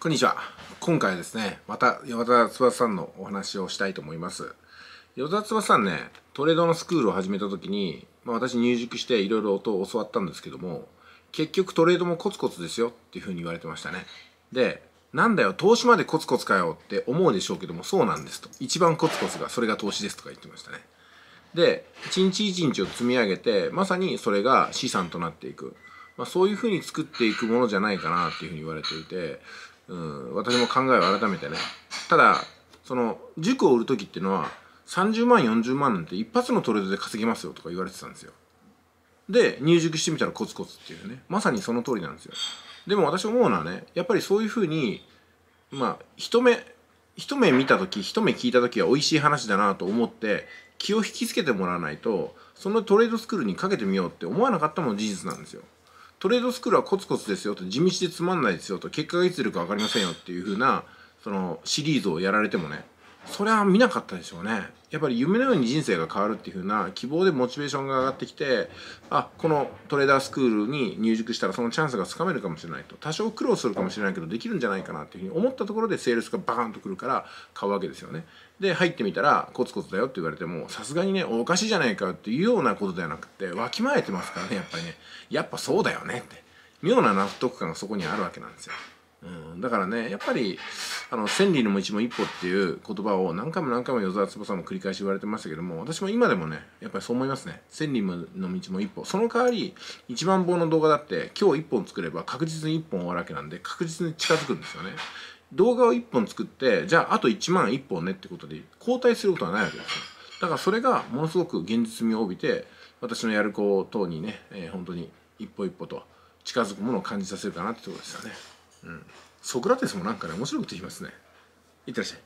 こんにちは。今回ですね、また与田翼さんのお話をしたいと思います。与田翼さんね、トレードのスクールを始めた時に、まあ、私入塾していろいろ音を教わったんですけども、結局トレードもコツコツですよっていうふうに言われてましたね。で、なんだよ、投資までコツコツかよって思うでしょうけども、そうなんですと。一番コツコツが、それが投資ですとか言ってましたね。で、一日一日を積み上げて、まさにそれが資産となっていく。まあ、そういうふうに作っていくものじゃないかなっていうふうに言われていて、うん、私も考えを改めてねただその塾を売る時っていうのは30万40万なんて一発のトレードで稼げますよとか言われてたんですよで入塾してみたらコツコツっていうねまさにその通りなんですよでも私思うのはねやっぱりそういうふうにまあ一目一目見た時一目聞いた時は美味しい話だなと思って気を引きつけてもらわないとそのトレードスクールにかけてみようって思わなかったも事実なんですよトレードスクールはコツコツですよと地道でつまんないですよと結果がいつ出るか分かりませんよっていう風なそなシリーズをやられてもねそれは見なかったでしょうねやっぱり夢のように人生が変わるっていう風な希望でモチベーションが上がってきてあこのトレーダースクールに入塾したらそのチャンスがつかめるかもしれないと多少苦労するかもしれないけどできるんじゃないかなっていう風に思ったところでセールスがバーンとくるから買うわけですよねで入ってみたらコツコツだよって言われてもさすがにねおかしいじゃないかっていうようなことではなくてわきまえてますからねやっぱりねやっぱそうだよねって妙な納得感がそこにあるわけなんですようん、だからねやっぱりあの千里の道も一歩っていう言葉を何回も何回も与沢翼も繰り返し言われてましたけども私も今でもねやっぱりそう思いますね千里の道も一歩その代わり1万本の動画だって今日1本作れば確実に1本終わるわけなんで確実に近づくんですよね動画を1本作ってじゃああと1万1本ねってことで交代することはないわけですよだからそれがものすごく現実味を帯びて私のやる子等にね、えー、本当に一歩一歩と近づくものを感じさせるかなってところですよねうん、ソクラテスもなんかね面白いこと言いますねいってらっしゃい